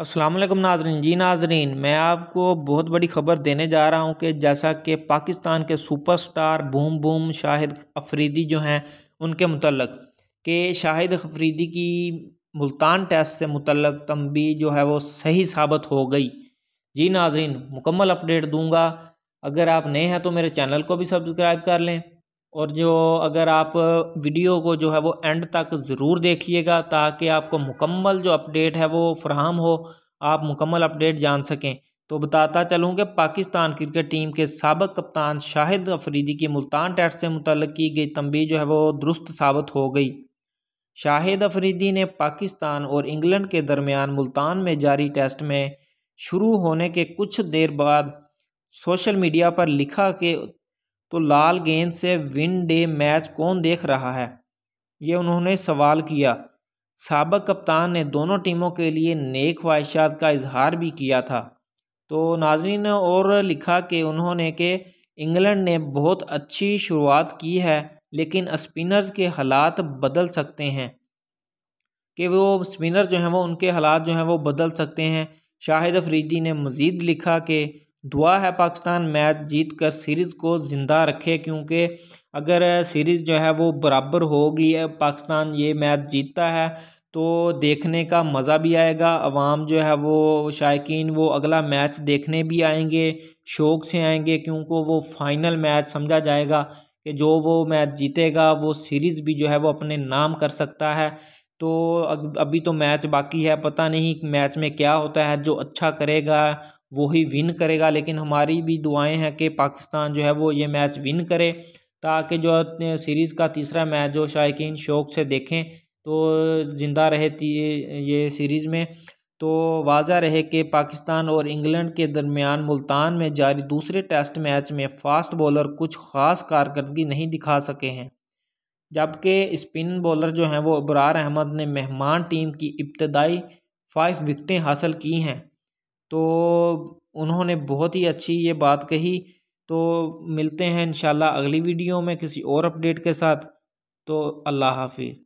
वालेकुम नाजरीन जी नाजरीन मैं आपको बहुत बड़ी खबर देने जा रहा हूं कि जैसा कि पाकिस्तान के superstar boom boom Shahid Afridi जो हैं उनके मतलब कि शाहिद अफरीदी की मुल्तान टेस्ट से मुतलक तंबी जो है वो सही साबित हो गई जी नाजरीन मुकम्मल अपडेट दूंगा अगर आप नए हैं तो मेरे चैनल को भी सब्सक्राइब कर लें और जो अगर आप वीडियो को जो है वो एंड तक ज़रूर देखिएगा ताकि आपको मुकम्मल जो अपडेट है वो फ्राहम हो आप मुकम्मल अपडेट जान सकें तो बताता चलूँ कि पाकिस्तान क्रिकेट टीम के सबक कप्तान शाहिद अफरीदी की मुल्तान टेस्ट से मुतल की गई तंबी जो है वो दुरुस्त साबित हो गई शाहिद अफरीदी ने पाकिस्तान और इंग्लैंड के दरमियान मुल्तान में जारी टेस्ट में शुरू होने के कुछ देर बाद सोशल मीडिया पर लिखा कि तो लाल गेंद से विन डे मैच कौन देख रहा है ये उन्होंने सवाल किया सबक कप्तान ने दोनों टीमों के लिए नेक ख्वाहिशात का इजहार भी किया था तो नाजरीन ने और लिखा कि उन्होंने के इंग्लैंड ने बहुत अच्छी शुरुआत की है लेकिन स्पिनर्स के हालात बदल सकते हैं कि वो स्पिनर जो हैं वो उनके हालात जो हैं वो बदल सकते हैं शाहिद अफरीदी ने मज़ीद लिखा कि दुआ है पाकिस्तान मैच जीत कर सीरीज़ को ज़िंदा रखे क्योंकि अगर सीरीज़ जो है वो बराबर होगी पाकिस्तान ये मैच जीतता है तो देखने का मज़ा भी आएगा आवाम जो है वो शायक वो अगला मैच देखने भी आएंगे शौक़ से आएंगे क्योंकि वो फ़ाइनल मैच समझा जाएगा कि जो वो मैच जीतेगा वो सीरीज़ भी जो है वो अपने नाम कर सकता है तो अभी तो मैच बाकी है पता नहीं मैच में क्या होता है जो अच्छा करेगा वो ही विन करेगा लेकिन हमारी भी दुआएं हैं कि पाकिस्तान जो है वो ये मैच विन करे ताकि जो सीरीज़ का तीसरा मैच जो शायक शौक़ से देखें तो ज़िंदा रहे ये सीरीज़ में तो वाजा रहे कि पाकिस्तान और इंग्लैंड के दरमियान मुल्तान में जारी दूसरे टेस्ट मैच में फास्ट बॉलर कुछ ख़ास कारकर्दगी नहीं दिखा सके हैं जबकि स्पिन बॉलर जो हैं वो अबरार अहमद ने मेहमान टीम की इब्तदाई फाइव विकटें हासिल की हैं तो उन्होंने बहुत ही अच्छी ये बात कही तो मिलते हैं इंशाल्लाह अगली वीडियो में किसी और अपडेट के साथ तो अल्लाह हाफ़िज़